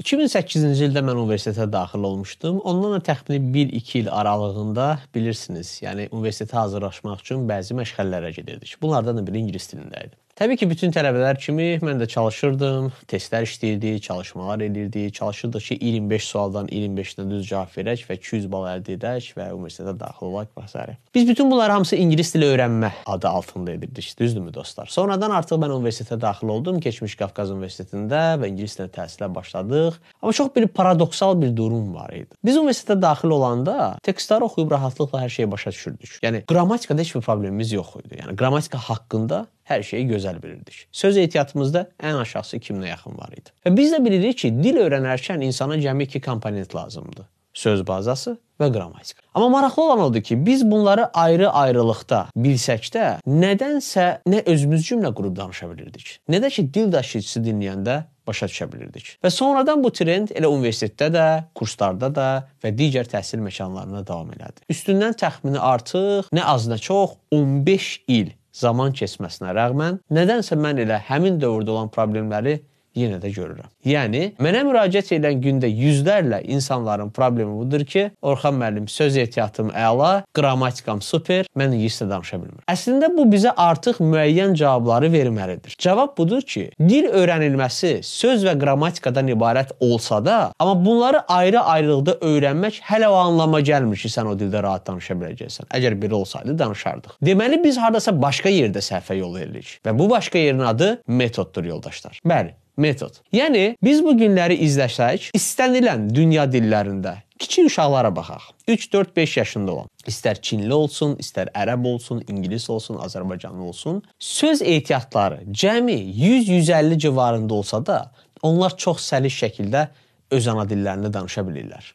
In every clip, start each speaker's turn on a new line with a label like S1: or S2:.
S1: 2008-ci ildə mən universitetə daxil olmuşdum. Ondan da təxminən 1-2 il aralığında bilirsiniz, yəni universitetə hazırlaşmaq üçün bəzi məşğələlərə gedirdik. Bunlardan da biri ingilis dilində idi. Təbii ki, bütün tələbələr kimi mən də çalışırdım, testlər işləyirdi, çalışmalar edirdi, çalışırdıq ki, 25 sualdan 25-dən düz cavab verək və 200 bal əldə edək və universitetə daxil olaq və s. Biz bütün bunları hamısı ingilis dili öyrənmə adı altında edirdik, düzdürmü dostlar? Sonradan artıq mən universitetə daxil oldum, keçmiş Qafqaz Universitetində və ingilis dili təhsilə başladıq. Amma çox bir paradoksal bir durum var idi. Biz universitetə daxil olanda tekstləri oxuyub rahatlıqla hər şeyi başa düşürdük. Yəni qrammatikada heç bir problemimiz yox idi. Yəni qrammatika haqqında hər şeyi gözəl bilirdik. Söz ehtiyatımızda ən aşağısı kimlə yaxın var idi. Və biz də bilirik ki, dil öyrənərkən insana cəmi 2 komponent lazımdır: söz bazası və qrammatika. Amma maraqlı olan odur ki, biz bunları ayrı-ayrılıqda bilsək də, nədənsə nə özümüz cümlə qurub danışa bilirdik, nə də ki, dil daşıyıcısı dinləyəndə başa düşə bilirdik. Və sonradan bu trend elə universitetdə də, kurslarda da və digər təhsil məkanlarında davam elədi. Üstündən təxmini artıq nə az nə çox 15 il zaman keçməsinə rəğmən nədənsə mən elə həmin dövrdə olan problemləri yenə də görürəm. Yəni mənə müraciət edən gündə yüzlərlə insanların problemi budur ki, Orxan müəllim söz ehtiyatım əla, qrammatikam super, mən ingiliscə danışa bilmirəm. Əslində bu bizə artıq müəyyən cavabları verməlidir. Cavab budur ki, dil öyrənilməsi söz və qrammatikadan ibarət olsa da, amma bunları ayrı-ayrılıqda öyrənmək hələ o anlama gəlmir ki, sən o dildə rahat danışa biləcəksən. Əgər belə olsaydı danışardıq. Deməli biz hardasa başqa yerdə səhvə yol veririk və bu başqa yerin adı metoddur yoldaşlar. Bəli, metod. Yəni biz bu günləri izləsək, istənilən dünya dillərində kiçik uşaqlara baxaq. 3, 4, 5 yaşında olan. İstər Çinli olsun, istər ərəb olsun, ingilis olsun, Azərbaycanlı olsun. Söz ehtiyatları cəmi 100-150 civarında olsa da, onlar çox səlis şəkildə öz ana dillərində danışa bilirlər.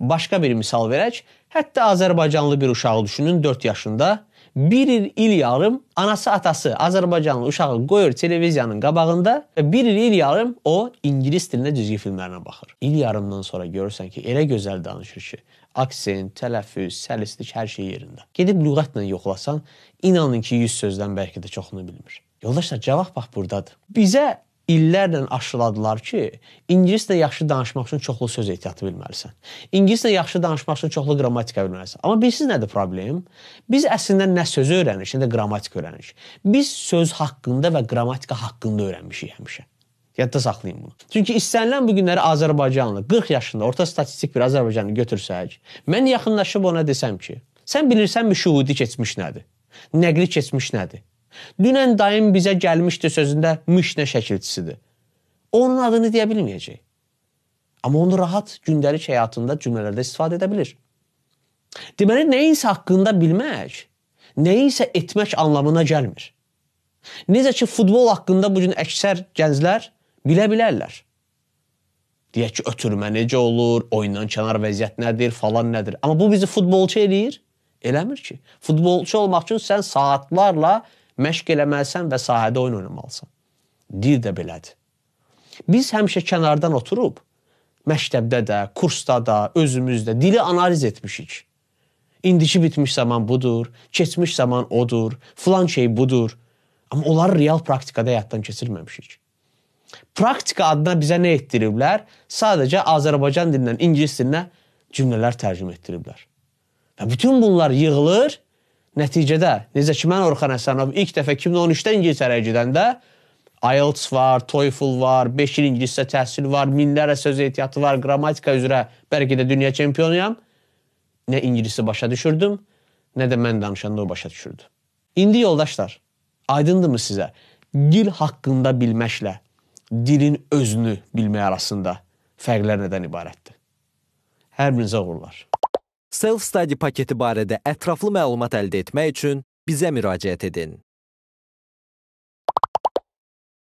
S1: Başqa bir misal verək, hətta Azərbaycanlı bir uşağı düşünün 4 yaşında bir il, il yarım anası atası Azərbaycanlı uşağı qoyur televiziyanın qabağında və bir il, il yarım o ingilis dilində cizgi filmlərinə baxır. İl yarımdan sonra görürsən ki, elə gözəl danışır ki, aksent, tələffüz, səlislik hər şey yerində. Gedib lüğətlə yoxlasan, inanın ki, 100 sözdən bəlkə də çoxunu bilmir. Yoldaşlar, cavab bax burdadır. Bizə illərlə aşıladılar ki, ingiliscə yaxşı danışmaq üçün çoxlu söz ehtiyatı bilməlisən. İngiliscə yaxşı danışmaq üçün çoxlu qrammatika bilməlisən. Amma bilirsiniz nədir problem? Biz əslində nə sözü öyrənirik, nə də qrammatika öyrənirik. Biz söz haqqında və qrammatika haqqında öyrənmişik həmişə. Yadda saxlayın bunu. Çünki istənilən bu günləri Azərbaycanlı 40 yaşında orta statistik bir Azərbaycanlı götürsək, mən yaxınlaşıb ona desəm ki, sən bilirsənmi şuhudi keçmiş nədir? Nəqli keçmiş nədir? Dünən dayım bizə gəlmişdi sözündə müşnə şəkilçisidir. Onun adını deyə bilməyəcək. Amma onu rahat gündəlik həyatında cümlələrdə istifadə edə bilir. Deməli, nəyinsə haqqında bilmək, nəyinsə etmək anlamına gəlmir. Necə ki, futbol haqqında bu gün əksər gənclər bilə bilərlər. Deyək ki, ötürmə necə olur, oyundan kənar vəziyyət nədir, falan nədir. Amma bu bizi futbolçu eləyir. Eləmir ki. Futbolçu olmaq üçün sən saatlarla məşq eləməlisən və sahədə oyun oynamalısan. Dil də belədir. Biz həmişə kənardan oturub məktəbdə də, kursda da, özümüzdə dili analiz etmişik. İndiki bitmiş zaman budur, keçmiş zaman odur, filan şey budur. Amma onları real praktikada həyatdan keçirməmişik. Praktika adına bizə nə etdiriblər? Sadəcə Azərbaycan dilindən ingilis dilinə cümlələr tərcümə etdiriblər. Və bütün bunlar yığılır Nəticədə, necə ki, mən Orxan Həsənov ilk dəfə 2013-də İngiltərəyə gedəndə IELTS var, TOEFL var, 5 il ingiliscə təhsil var, minlərlə söz ehtiyatı var, qrammatika üzrə bəlkə də dünya çempionuyam. Nə ingiliscə başa düşürdüm, nə də mən danışanda o başa düşürdü. İndi yoldaşlar, aydındırmı sizə? Dil haqqında bilməklə dilin özünü bilmək arasında fərqlər nədən ibarətdir? Hər birinizə uğurlar. Self-study paketi barədə ətraflı məlumat əldə etmək üçün bizə müraciət edin.